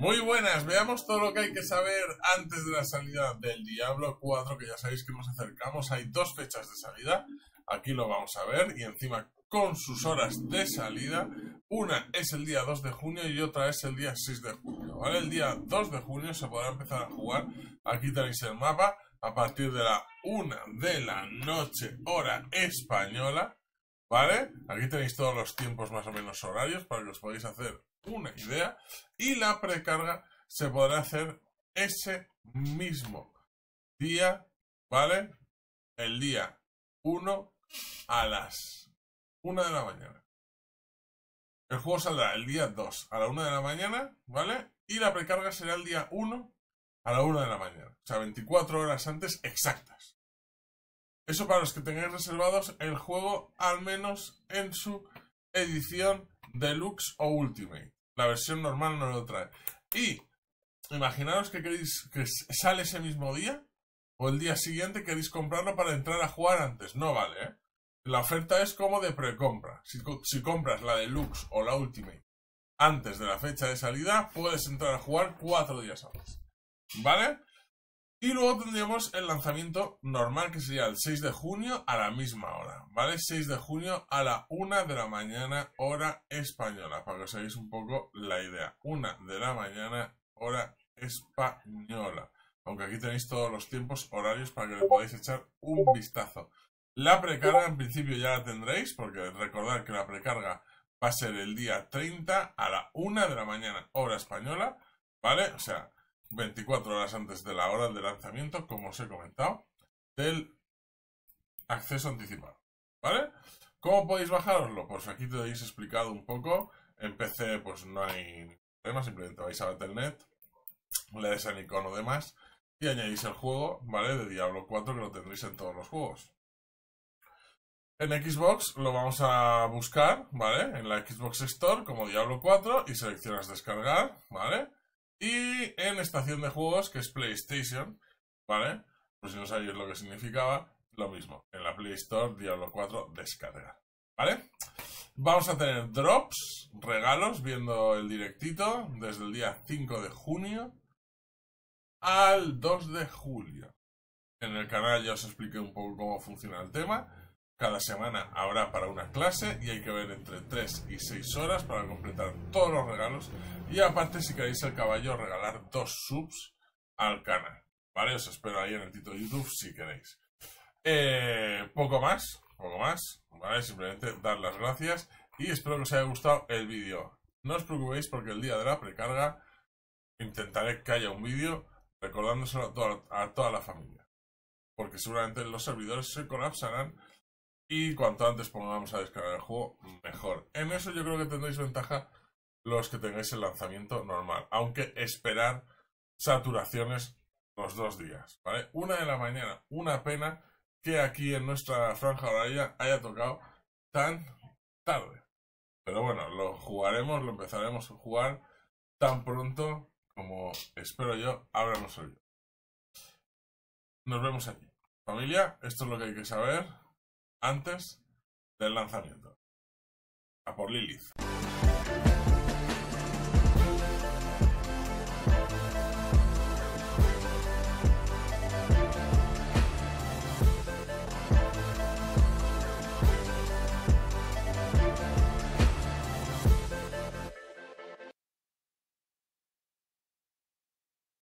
Muy buenas, veamos todo lo que hay que saber antes de la salida del Diablo 4, que ya sabéis que nos acercamos, hay dos fechas de salida, aquí lo vamos a ver, y encima con sus horas de salida, una es el día 2 de junio y otra es el día 6 de junio, ¿vale? El día 2 de junio se podrá empezar a jugar, aquí tenéis el mapa, a partir de la 1 de la noche, hora española, ¿vale? Aquí tenéis todos los tiempos más o menos horarios para que os podáis hacer una idea y la precarga se podrá hacer ese mismo día, ¿vale? El día 1 a las 1 de la mañana. El juego saldrá el día 2 a la 1 de la mañana, ¿vale? Y la precarga será el día 1 a la 1 de la mañana. O sea, 24 horas antes exactas. Eso para los que tengáis reservados el juego, al menos en su edición Deluxe o Ultimate. La versión normal no lo trae. Y imaginaros que queréis que sale ese mismo día o el día siguiente queréis comprarlo para entrar a jugar antes. No vale, ¿eh? La oferta es como de precompra. Si, si compras la Deluxe o la Ultimate antes de la fecha de salida, puedes entrar a jugar cuatro días antes. ¿Vale? Y luego tendríamos el lanzamiento normal, que sería el 6 de junio a la misma hora, ¿vale? 6 de junio a la 1 de la mañana, hora española, para que os hagáis un poco la idea. 1 de la mañana, hora española. Aunque aquí tenéis todos los tiempos horarios para que le podáis echar un vistazo. La precarga en principio ya la tendréis, porque recordad que la precarga va a ser el día 30 a la 1 de la mañana, hora española, ¿vale? O sea, 24 horas antes de la hora de lanzamiento, como os he comentado, del acceso anticipado. ¿Vale? ¿Cómo podéis bajarlo? Pues aquí te habéis explicado un poco. En PC, pues no hay problema, simplemente vais a Battle.net, le des al icono de más y añadís el juego, ¿vale? De Diablo 4 que lo tendréis en todos los juegos. En Xbox lo vamos a buscar, ¿vale? En la Xbox Store como Diablo 4 y seleccionas descargar, ¿vale? Y en estación de juegos, que es PlayStation, ¿vale? Pues si no sabéis lo que significaba, lo mismo. En la Play Store, Diablo 4, descargar. ¿Vale? Vamos a tener drops, regalos, viendo el directito, desde el día 5 de junio al 2 de julio. En el canal ya os expliqué un poco cómo funciona el tema. Cada semana habrá para una clase y hay que ver entre 3 y 6 horas para completar todos los regalos. Y aparte, si queréis el caballo, regalar dos subs al canal. ¿Vale? Os espero ahí en el título de YouTube si queréis. Eh, poco más, poco más. ¿Vale? Simplemente dar las gracias y espero que os haya gustado el vídeo. No os preocupéis porque el día de la precarga intentaré que haya un vídeo recordándoselo a toda la familia. Porque seguramente los servidores se colapsarán y cuanto antes pongamos a descargar el juego, mejor. En eso yo creo que tendréis ventaja los que tengáis el lanzamiento normal, aunque esperar saturaciones los dos días, ¿vale? Una de la mañana, una pena que aquí en nuestra franja horaria haya tocado tan tarde. Pero bueno, lo jugaremos, lo empezaremos a jugar tan pronto como espero yo habremos oído. Nos vemos aquí. Familia, esto es lo que hay que saber antes del lanzamiento. A por Lilith.